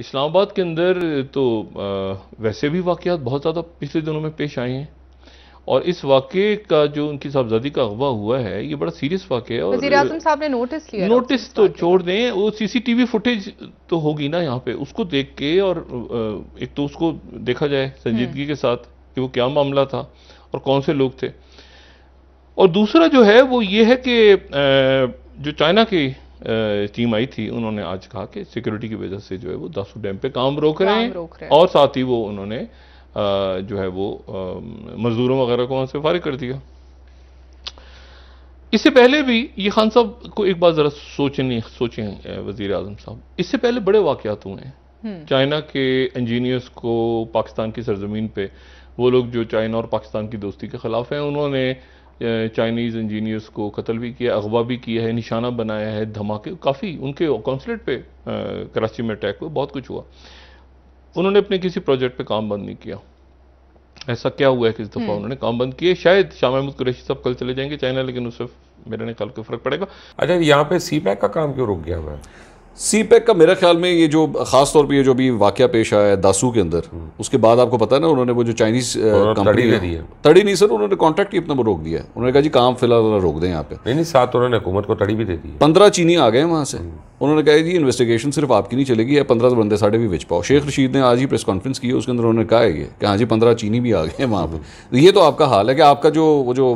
इस्लामाबाद के अंदर तो वैसे भी वाकत बहुत ज़्यादा पिछले दिनों में पेश आए हैं और इस वाक़े का जो उनकी साहबजादी का अगवा हुआ है ये बड़ा सीरियस वाक़ है और साहब ने नोटिस लिया नोटिस तो छोड़ दें वो सीसीटीवी फुटेज तो होगी ना यहाँ पे उसको देख के और एक तो उसको देखा जाए संजीदगी हम्म। के साथ कि वो क्या मामला था और कौन से लोग थे और दूसरा जो है वो ये है कि जो चाइना की टीम आई थी उन्होंने आज कहा कि सिक्योरिटी की वजह से जो है वो दासू डैम पे काम रोक रहे हैं और साथ ही वो उन्होंने जो है वो मजदूरों वगैरह को वहां से फारिग कर दिया इससे पहले भी ये खान साहब को एक बार ज़रा सोचने सोचें वजीर आजम साहब इससे पहले बड़े वाक़ात हुए हैं हम्म। चाइना के इंजीनियर्स को पाकिस्तान की सरजमीन पे वो लोग जो चाइना और पाकिस्तान की दोस्ती के ख़िलाफ़ हैं उन्होंने चाइनीज़ इंजीनियर्स को कत्ल भी किया अगवा भी किया है निशाना बनाया है धमाके काफ़ी उनके कौंसलेट पे कराची में अटैक हुआ बहुत कुछ हुआ उन्होंने अपने किसी प्रोजेक्ट पे काम बंद नहीं किया ऐसा क्या हुआ है किस दफ़ा हम्म। उन्होंने काम बंद किए शायद शाह महमूद कुरैशी साहब कल चले जाएंगे चाइना लेकिन उससे मेरे कल को फ़र्क पड़ेगा अच्छा यहाँ पे सी पैक का काम क्यों रुक गया हुआ है सी पैक e का मेरा ख्याल में ये जो खास तौर पे ये जो अभी वाक्य पेश आया है दासू के अंदर हम्म। उसके बाद आपको पता है ना उन्होंने वो जो चाइनीज कंपनी दे दी है तड़ी नहीं सर उन्होंने कॉन्ट्रैक्ट ही अपना वो रोक दिया उन्होंने कहा जी काम फिलहाल रोक दें यहाँ पे नहीं नहीं साथ उन्होंने हुकूमत को तड़ी भी दे दी पंद्रह चीनी आ गए वहाँ से हम्म। उन्होंने कहा जी इन्वेस्टिगेशन सिर्फ आपकी नहीं चलेगी या पंद्रह बंदे साढ़े भी बेच पाओ शेख रशीद ने आज ही प्रेस कॉन्फ्रेंस की उसके अंदर उन्होंने कहा ये कि हाँ जी पंद्रह चीनी भी आ गए वहाँ पर ये तो आपका हाल है कि आपका जो वो जो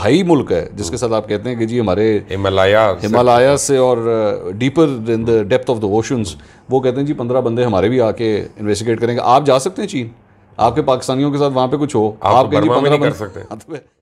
भाई मुल्क है जिसके साथ आप कहते हैं कि जी हमारे हिमालया हिमालया से और deeper in the depth of the oceans वो कहते हैं जी पंद्रह बंदे हमारे भी आके इन्वेस्टिगेट करेंगे आप जा सकते हैं चीन आपके पाकिस्तानियों के साथ वहाँ पे कुछ हो आप, आप कहीं पंद्रह कर सकते हाँ, तो